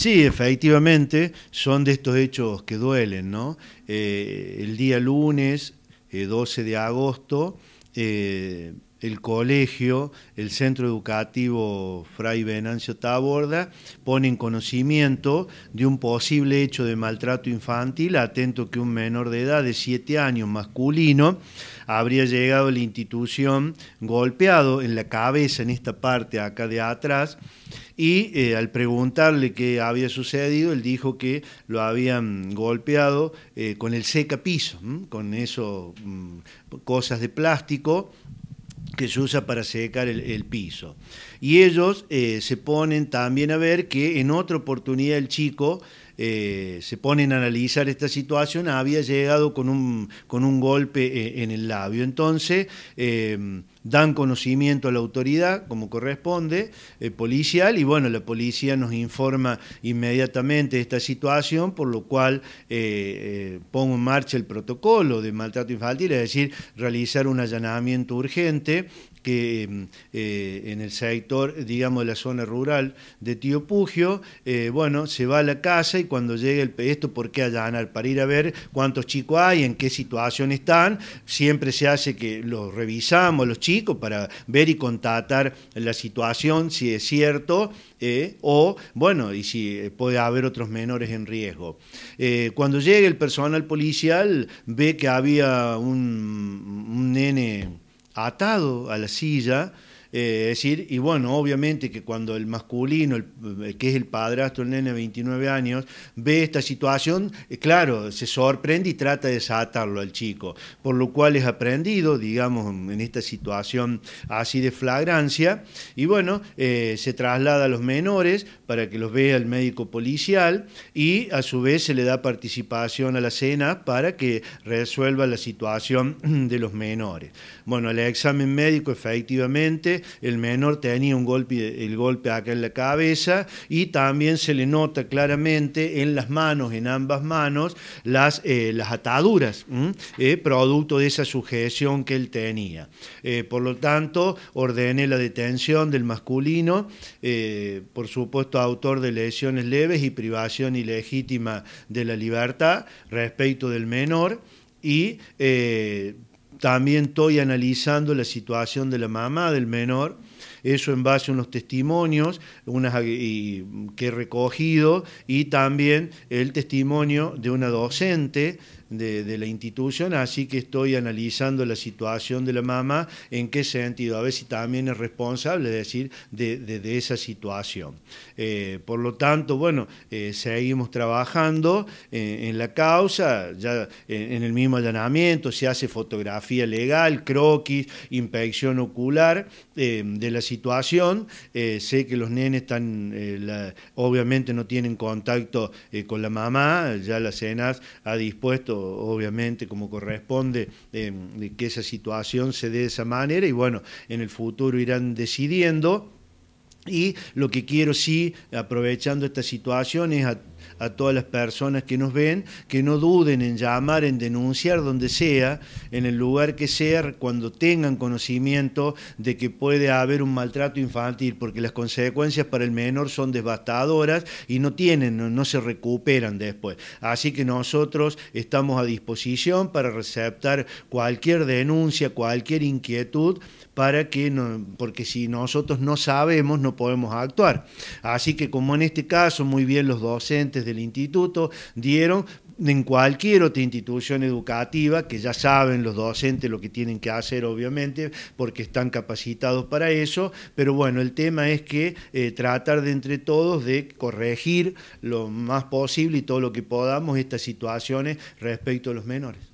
Sí, efectivamente, son de estos hechos que duelen, ¿no? Eh, el día lunes, 12 eh, de agosto, eh, el colegio, el centro educativo Fray Benancio Taborda, pone en conocimiento de un posible hecho de maltrato infantil, atento que un menor de edad de 7 años masculino habría llegado a la institución golpeado en la cabeza, en esta parte acá de atrás, y eh, al preguntarle qué había sucedido, él dijo que lo habían golpeado eh, con el secapiso, piso, con eso, mm, cosas de plástico, que se usa para secar el, piso. Y ellos eh, se ponen también a ver que en otra oportunidad el chico eh, se ponen a analizar esta situación, había llegado con un, con un golpe eh, en el labio. Entonces, dan conocimiento a la autoridad, como corresponde, eh, policial, y bueno, la policía nos informa inmediatamente de esta situación, por lo cual eh, eh, pongo en marcha el protocolo de maltrato infantil, es decir, realizar un allanamiento urgente que mm, en el sector, digamos, de la zona rural de Tío Pugio, bueno, se va a la casa y cuando llegue el esto, ¿por qué allanar? Para ir a ver cuántos chicos hay, en qué situación están, siempre se hace que los revisamos, los chicos, para ver y contatar la situación, si es cierto, eh, o bueno, y si eh, puede haber otros menores en riesgo. Eh, cuando llega el personal policial, ve que había un nene atado a la silla, es eh, decir, y bueno, obviamente que cuando el masculino, que es el padrastro, el nene de 29 años, ve esta situación, eh, claro, se sorprende y trata de desatarlo al chico, por lo cual es aprendido, digamos, en esta situación así de flagrancia, y bueno, eh, se traslada a los menores para que los vea el médico policial y a su vez se le da participación a la cena para que resuelva la situación de los menores. Bueno, el examen médico efectivamente el menor tenía un golpe, el golpe acá en la cabeza y también se le nota claramente en las manos, en ambas manos, las, eh, ataduras, eh, producto de esa sujeción que él tenía. Eh, por lo tanto, ordené la detención del masculino, por supuesto autor de lesiones leves y privación ilegítima de la libertad respecto del menor y también estoy analizando la situación de la mamá del menor eso en base a unos testimonios que he recogido y también el testimonio de una docente de, la institución, así que estoy analizando la situación de la mamá, en qué sentido, a ver si también es responsable, es decir, de, esa situación. Eh, por lo tanto, bueno, eh, seguimos trabajando eh, en, la causa, ya en, el mismo allanamiento se hace fotografía legal, croquis, inspección ocular de la situación situación. Eh, sé que los nenes están, eh, obviamente no tienen contacto eh, con la mamá, ya la CENAS ha dispuesto, obviamente, como corresponde, que esa situación se dé de esa manera y bueno, en el futuro irán decidiendo. Y lo que quiero sí, aprovechando esta situación, es a a todas las personas que nos ven, que no duden en llamar, en denunciar donde sea, en el lugar que sea, cuando tengan conocimiento de que puede haber un maltrato infantil, porque las consecuencias para el menor son devastadoras y no tienen, no, se recuperan después. Así que nosotros estamos a disposición para receptar cualquier denuncia, cualquier inquietud, para que porque si nosotros no sabemos, no podemos actuar. Así que como en este caso, muy bien los docentes, del instituto dieron en cualquier otra institución educativa, que ya saben los docentes lo que tienen que hacer, obviamente, porque están capacitados para eso, pero bueno, el tema es que eh, tratar de entre todos de corregir lo más posible y todo lo que podamos estas situaciones respecto a los menores.